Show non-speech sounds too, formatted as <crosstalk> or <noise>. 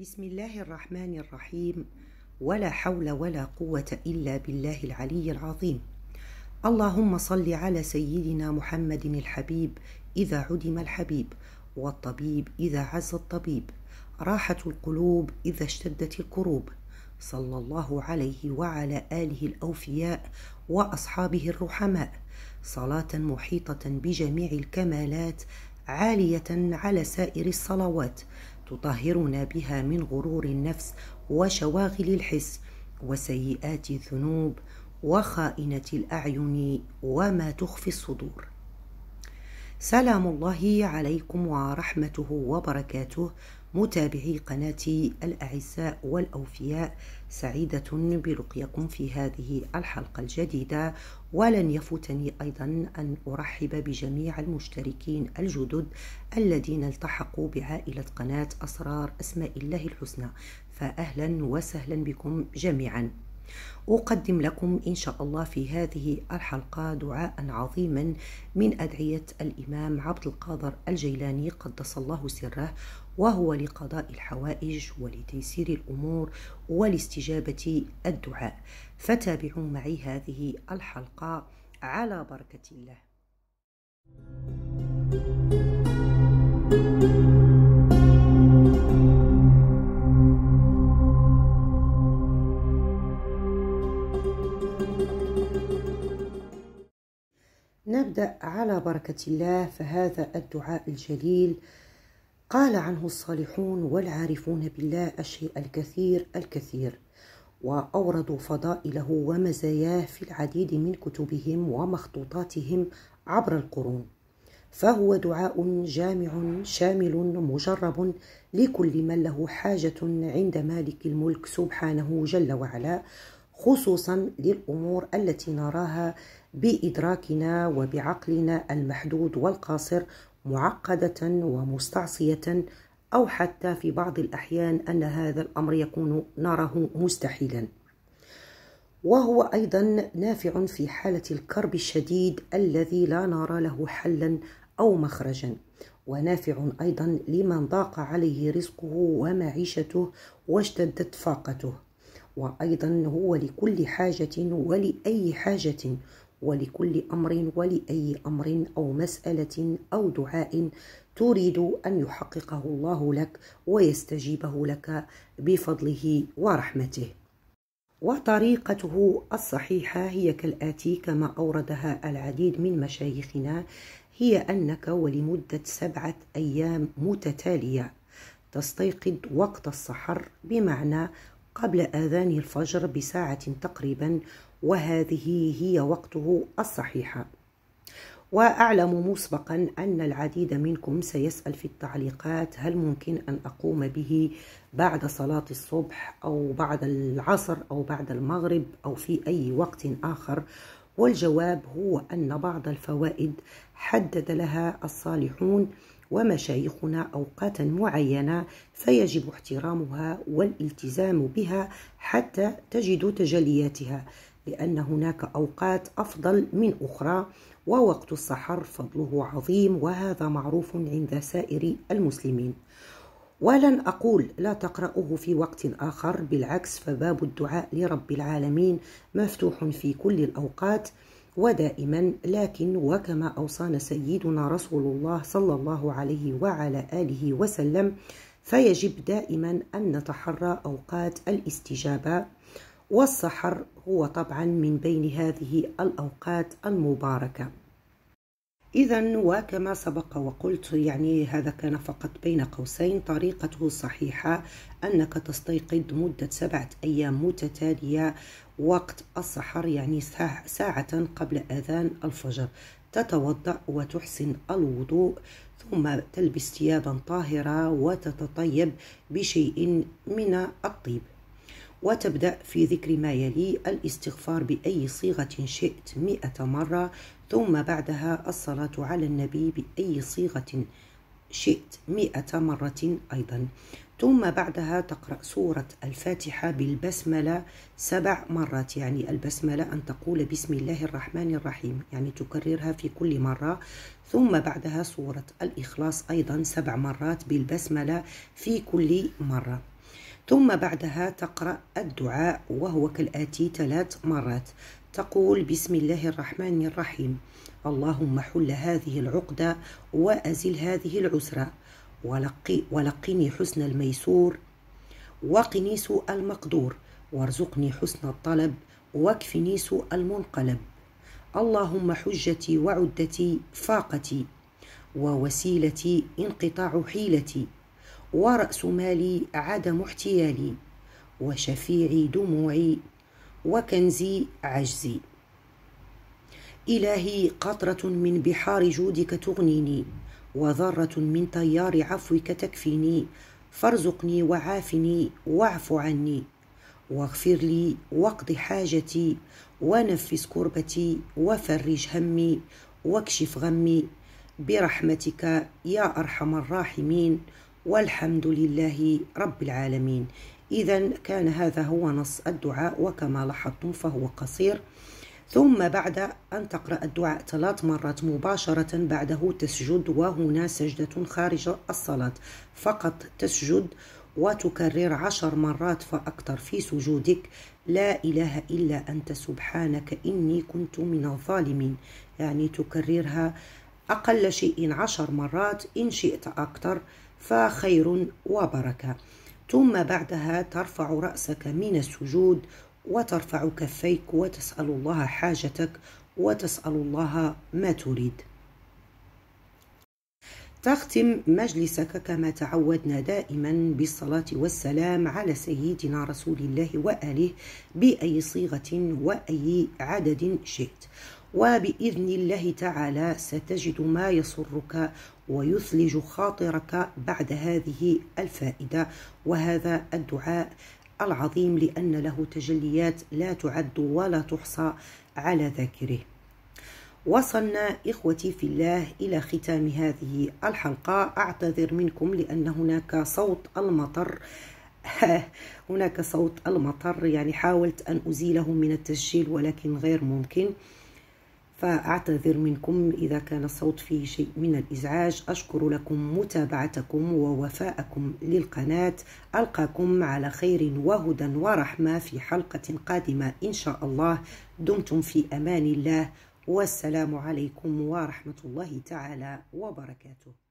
بسم الله الرحمن الرحيم ولا حول ولا قوة إلا بالله العلي العظيم اللهم صل على سيدنا محمد الحبيب إذا عدم الحبيب والطبيب إذا عز الطبيب راحة القلوب إذا اشتدت الكروب صلى الله عليه وعلى آله الأوفياء وأصحابه الرحماء صلاة محيطة بجميع الكمالات عالية على سائر الصلوات تطهرنا بها من غرور النفس وشواغل الحس وسيئات الذنوب وخائنه الاعين وما تخفي الصدور سلام الله عليكم ورحمته وبركاته متابعي قناتي الأعزاء والأوفياء سعيدة بلقيكم في هذه الحلقة الجديدة ولن يفوتني أيضا أن أرحب بجميع المشتركين الجدد الذين التحقوا بعائلة قناة أسرار أسماء الله الحسنى فأهلا وسهلا بكم جميعا أقدم لكم إن شاء الله في هذه الحلقة دعاء عظيما من أدعية الإمام عبد القادر الجيلاني قدس الله سره وهو لقضاء الحوائج ولتيسير الأمور ولاستجابة الدعاء فتابعوا معي هذه الحلقة على بركة الله thank you نبدأ على بركة الله فهذا الدعاء الجليل قال عنه الصالحون والعارفون بالله الشيء الكثير الكثير وأوردوا فضائله ومزاياه في العديد من كتبهم ومخطوطاتهم عبر القرون فهو دعاء جامع شامل مجرب لكل من له حاجة عند مالك الملك سبحانه جل وعلا خصوصا للامور التي نراها بادراكنا وبعقلنا المحدود والقاصر معقده ومستعصيه او حتى في بعض الاحيان ان هذا الامر يكون نراه مستحيلا وهو ايضا نافع في حاله الكرب الشديد الذي لا نرى له حلا او مخرجا ونافع ايضا لمن ضاق عليه رزقه ومعيشته واشتدت فاقته وأيضا هو لكل حاجة ولأي حاجة ولكل أمر ولأي أمر أو مسألة أو دعاء تريد أن يحققه الله لك ويستجيبه لك بفضله ورحمته وطريقته الصحيحة هي كالآتي كما أوردها العديد من مشايخنا هي أنك ولمدة سبعة أيام متتالية تستيقظ وقت السحر بمعنى قبل اذان الفجر بساعه تقريبا وهذه هي وقته الصحيحة واعلم مسبقا ان العديد منكم سيسال في التعليقات هل ممكن ان اقوم به بعد صلاه الصبح او بعد العصر او بعد المغرب او في اي وقت اخر والجواب هو ان بعض الفوائد حدد لها الصالحون ومشايخنا أوقاتا معينة فيجب احترامها والالتزام بها حتى تجد تجلياتها لأن هناك أوقات أفضل من أخرى ووقت السحر فضله عظيم وهذا معروف عند سائر المسلمين ولن أقول لا تقرأه في وقت آخر بالعكس فباب الدعاء لرب العالمين مفتوح في كل الأوقات ودائما لكن وكما أوصانا سيدنا رسول الله صلى الله عليه وعلى آله وسلم فيجب دائما أن نتحرى أوقات الاستجابة والسحر هو طبعا من بين هذه الأوقات المباركة إذا وكما سبق وقلت يعني هذا كان فقط بين قوسين طريقته الصحيحة أنك تستيقظ مدة سبعة أيام متتالية وقت السحر يعني ساعة قبل أذان الفجر تتوضأ وتحسن الوضوء ثم تلبس ثيابا طاهرة وتتطيب بشيء من الطيب وتبدأ في ذكر ما يلي الاستغفار بأي صيغة شئت مئة مرة ثم بعدها الصلاة على النبي بأي صيغة شئت مئة مرة أيضا ثم بعدها تقرأ سورة الفاتحة بالبسملة سبع مرات يعني البسملة أن تقول بسم الله الرحمن الرحيم يعني تكررها في كل مرة ثم بعدها سورة الإخلاص أيضا سبع مرات بالبسملة في كل مرة ثم بعدها تقرأ الدعاء وهو كالآتي ثلاث مرات تقول بسم الله الرحمن الرحيم اللهم حل هذه العقدة وأزل هذه العسرة ولقي ولقني حسن الميسور وقني سوء المقدور وارزقني حسن الطلب واكفني سوء المنقلب اللهم حجتي وعدتي فاقتي ووسيلتي انقطاع حيلتي ورأس مالي عدم احتيالي وشفيعي دموعي وكنزي عجزي إلهي قطرة من بحار جودك تغنيني وذرة من تيار عفوك تكفيني فارزقني وعافني واعف عني واغفر لي واقض حاجتي ونفس كربتي وفرج همي واكشف غمي برحمتك يا ارحم الراحمين والحمد لله رب العالمين اذا كان هذا هو نص الدعاء وكما لاحظتم فهو قصير ثم بعد أن تقرأ الدعاء ثلاث مرات مباشرة بعده تسجد وهنا سجدة خارج الصلاة فقط تسجد وتكرر عشر مرات فأكثر في سجودك لا إله إلا أنت سبحانك إني كنت من الظالمين يعني تكررها أقل شيء عشر مرات إن شئت أكثر فخير وبركة ثم بعدها ترفع رأسك من السجود وترفع كفيك وتسأل الله حاجتك وتسأل الله ما تريد تختم مجلسك كما تعودنا دائما بالصلاة والسلام على سيدنا رسول الله وآله بأي صيغة وأي عدد شئت وبإذن الله تعالى ستجد ما يسرك ويثلج خاطرك بعد هذه الفائدة وهذا الدعاء العظيم لأن له تجليات لا تعد ولا تحصى على ذاكره وصلنا إخوتي في الله إلى ختام هذه الحلقة أعتذر منكم لأن هناك صوت المطر <laughs> هناك صوت المطر يعني حاولت أن أزيله من التسجيل ولكن غير ممكن فأعتذر منكم إذا كان الصوت فيه شيء من الإزعاج أشكر لكم متابعتكم ووفاءكم للقناة ألقاكم على خير وهدى ورحمة في حلقة قادمة إن شاء الله دمتم في أمان الله والسلام عليكم ورحمة الله تعالى وبركاته